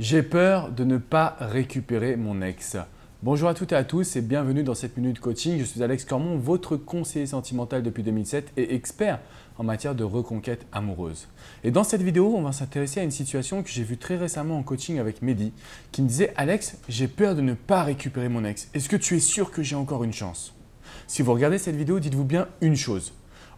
J'ai peur de ne pas récupérer mon ex. Bonjour à toutes et à tous et bienvenue dans cette minute coaching. Je suis Alex Cormon, votre conseiller sentimental depuis 2007 et expert en matière de reconquête amoureuse. Et dans cette vidéo, on va s'intéresser à une situation que j'ai vue très récemment en coaching avec Mehdi qui me disait Alex, j'ai peur de ne pas récupérer mon ex. Est-ce que tu es sûr que j'ai encore une chance Si vous regardez cette vidéo, dites-vous bien une chose.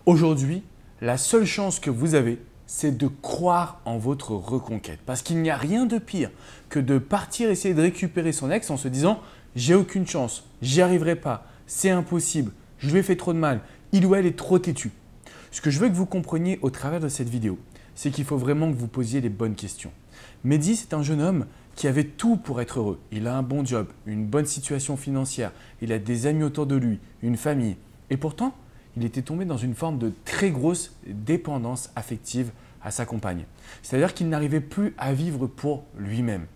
Aujourd'hui, la seule chance que vous avez, c'est de croire en votre reconquête. Parce qu'il n'y a rien de pire que de partir essayer de récupérer son ex en se disant j'ai aucune chance, j'y arriverai pas, c'est impossible, je lui ai fait trop de mal, il ou elle est trop têtu. Ce que je veux que vous compreniez au travers de cette vidéo, c'est qu'il faut vraiment que vous posiez les bonnes questions. Mehdi, c'est un jeune homme qui avait tout pour être heureux. Il a un bon job, une bonne situation financière, il a des amis autour de lui, une famille. Et pourtant, il était tombé dans une forme de très grosse dépendance affective à sa compagne. C'est-à-dire qu'il n'arrivait plus à vivre pour lui-même.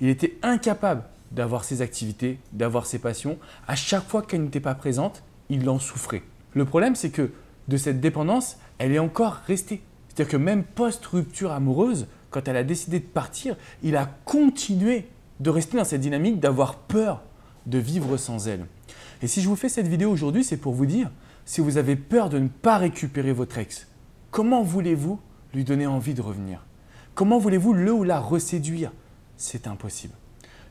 Il était incapable d'avoir ses activités, d'avoir ses passions. À chaque fois qu'elle n'était pas présente, il en souffrait. Le problème, c'est que de cette dépendance, elle est encore restée. C'est-à-dire que même post-rupture amoureuse, quand elle a décidé de partir, il a continué de rester dans cette dynamique d'avoir peur de vivre sans elle. Et si je vous fais cette vidéo aujourd'hui, c'est pour vous dire si vous avez peur de ne pas récupérer votre ex, comment voulez-vous lui donner envie de revenir Comment voulez-vous le ou la reséduire C'est impossible.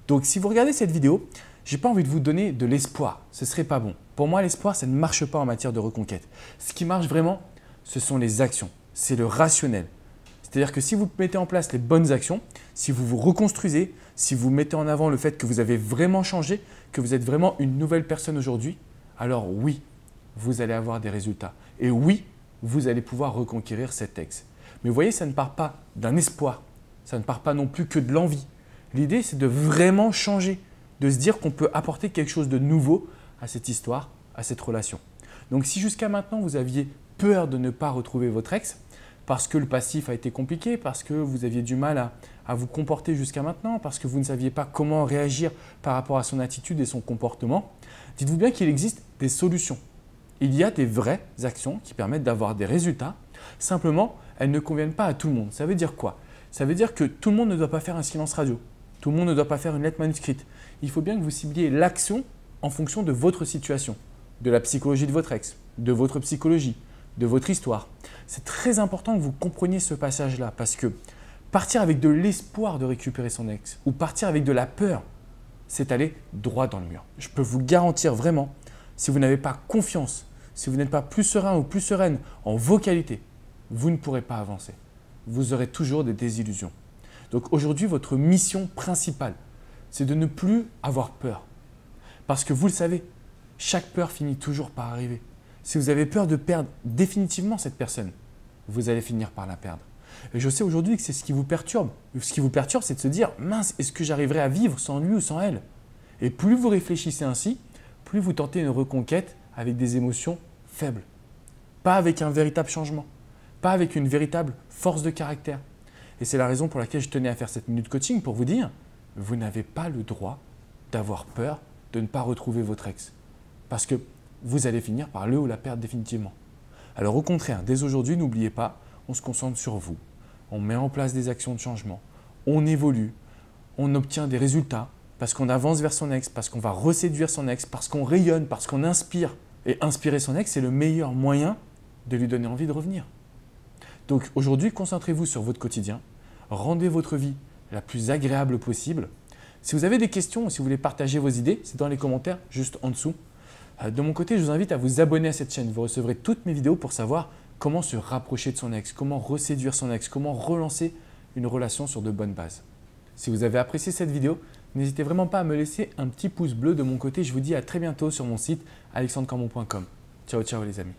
Donc si vous regardez cette vidéo, j'ai pas envie de vous donner de l'espoir, ce serait pas bon. Pour moi, l'espoir, ça ne marche pas en matière de reconquête. Ce qui marche vraiment, ce sont les actions, c'est le rationnel. C'est-à-dire que si vous mettez en place les bonnes actions, si vous vous reconstruisez, si vous mettez en avant le fait que vous avez vraiment changé, que vous êtes vraiment une nouvelle personne aujourd'hui, alors oui, vous allez avoir des résultats. Et oui, vous allez pouvoir reconquérir cet ex. Mais vous voyez, ça ne part pas d'un espoir, ça ne part pas non plus que de l'envie. L'idée, c'est de vraiment changer, de se dire qu'on peut apporter quelque chose de nouveau à cette histoire, à cette relation. Donc si jusqu'à maintenant, vous aviez peur de ne pas retrouver votre ex, parce que le passif a été compliqué, parce que vous aviez du mal à, à vous comporter jusqu'à maintenant, parce que vous ne saviez pas comment réagir par rapport à son attitude et son comportement, dites-vous bien qu'il existe des solutions. Il y a des vraies actions qui permettent d'avoir des résultats, simplement elles ne conviennent pas à tout le monde. Ça veut dire quoi Ça veut dire que tout le monde ne doit pas faire un silence radio, tout le monde ne doit pas faire une lettre manuscrite. Il faut bien que vous cibliez l'action en fonction de votre situation, de la psychologie de votre ex, de votre psychologie, de votre histoire. C'est très important que vous compreniez ce passage-là parce que partir avec de l'espoir de récupérer son ex ou partir avec de la peur, c'est aller droit dans le mur. Je peux vous garantir vraiment, si vous n'avez pas confiance si vous n'êtes pas plus serein ou plus sereine en vos qualités, vous ne pourrez pas avancer. Vous aurez toujours des désillusions. Donc aujourd'hui, votre mission principale, c'est de ne plus avoir peur. Parce que vous le savez, chaque peur finit toujours par arriver. Si vous avez peur de perdre définitivement cette personne, vous allez finir par la perdre. Et je sais aujourd'hui que c'est ce qui vous perturbe. Ce qui vous perturbe, c'est de se dire mince, est-ce que j'arriverai à vivre sans lui ou sans elle Et plus vous réfléchissez ainsi, plus vous tentez une reconquête avec des émotions faible, pas avec un véritable changement, pas avec une véritable force de caractère. Et c'est la raison pour laquelle je tenais à faire cette minute de coaching pour vous dire, vous n'avez pas le droit d'avoir peur de ne pas retrouver votre ex. Parce que vous allez finir par le ou la perdre définitivement. Alors au contraire, dès aujourd'hui, n'oubliez pas, on se concentre sur vous, on met en place des actions de changement, on évolue, on obtient des résultats, parce qu'on avance vers son ex, parce qu'on va reséduire son ex, parce qu'on rayonne, parce qu'on inspire. Et inspirer son ex, c'est le meilleur moyen de lui donner envie de revenir. Donc aujourd'hui, concentrez-vous sur votre quotidien, rendez votre vie la plus agréable possible. Si vous avez des questions ou si vous voulez partager vos idées, c'est dans les commentaires juste en dessous. Euh, de mon côté, je vous invite à vous abonner à cette chaîne. Vous recevrez toutes mes vidéos pour savoir comment se rapprocher de son ex, comment reséduire son ex, comment relancer une relation sur de bonnes bases. Si vous avez apprécié cette vidéo, N'hésitez vraiment pas à me laisser un petit pouce bleu de mon côté. Je vous dis à très bientôt sur mon site alexandrecambon.com. Ciao, ciao les amis.